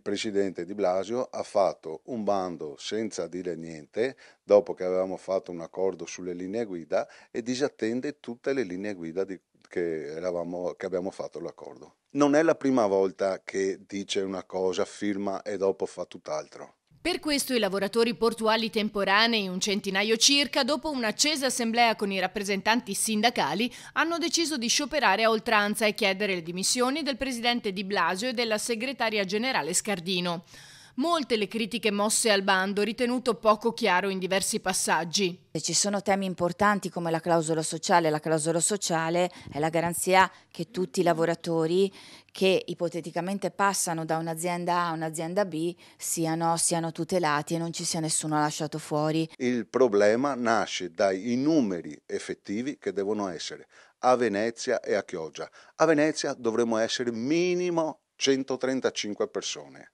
il presidente Di Blasio ha fatto un bando senza dire niente, dopo che avevamo fatto un accordo sulle linee guida, e disattende tutte le linee guida di, che, eravamo, che abbiamo fatto l'accordo. Non è la prima volta che dice una cosa, firma e dopo fa tutt'altro. Per questo i lavoratori portuali temporanei, un centinaio circa, dopo un'accesa assemblea con i rappresentanti sindacali, hanno deciso di scioperare a oltranza e chiedere le dimissioni del presidente Di Blasio e della segretaria generale Scardino. Molte le critiche mosse al bando, ritenuto poco chiaro in diversi passaggi. Ci sono temi importanti come la clausola sociale. La clausola sociale è la garanzia che tutti i lavoratori che ipoteticamente passano da un'azienda A a un'azienda B siano, siano, tutelati e non ci sia nessuno lasciato fuori. Il problema nasce dai numeri effettivi che devono essere a Venezia e a Chioggia. A Venezia dovremmo essere minimo 135 persone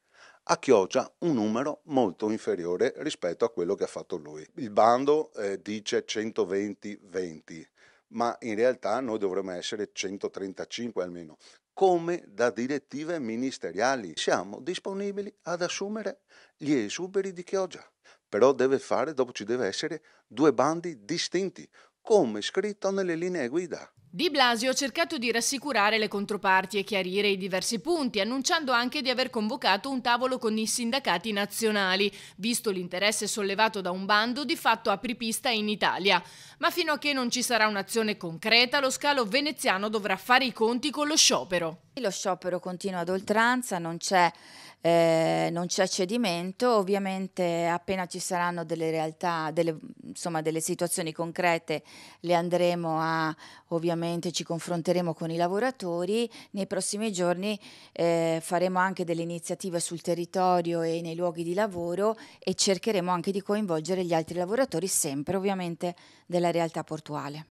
a Chioggia un numero molto inferiore rispetto a quello che ha fatto lui. Il bando eh, dice 120-20, ma in realtà noi dovremmo essere 135 almeno, come da direttive ministeriali. Siamo disponibili ad assumere gli esuberi di Chioggia, però deve fare, dopo ci deve essere due bandi distinti, come scritto nelle linee guida. Di Blasio ha cercato di rassicurare le controparti e chiarire i diversi punti, annunciando anche di aver convocato un tavolo con i sindacati nazionali, visto l'interesse sollevato da un bando di fatto apripista in Italia. Ma fino a che non ci sarà un'azione concreta, lo scalo veneziano dovrà fare i conti con lo sciopero. Lo sciopero continua ad oltranza, non c'è, eh, non c'è cedimento, ovviamente appena ci saranno delle realtà, delle insomma delle situazioni concrete le andremo a ovviamente ci confronteremo con i lavoratori nei prossimi giorni eh, faremo anche delle iniziative sul territorio e nei luoghi di lavoro e cercheremo anche di coinvolgere gli altri lavoratori sempre ovviamente della realtà portuale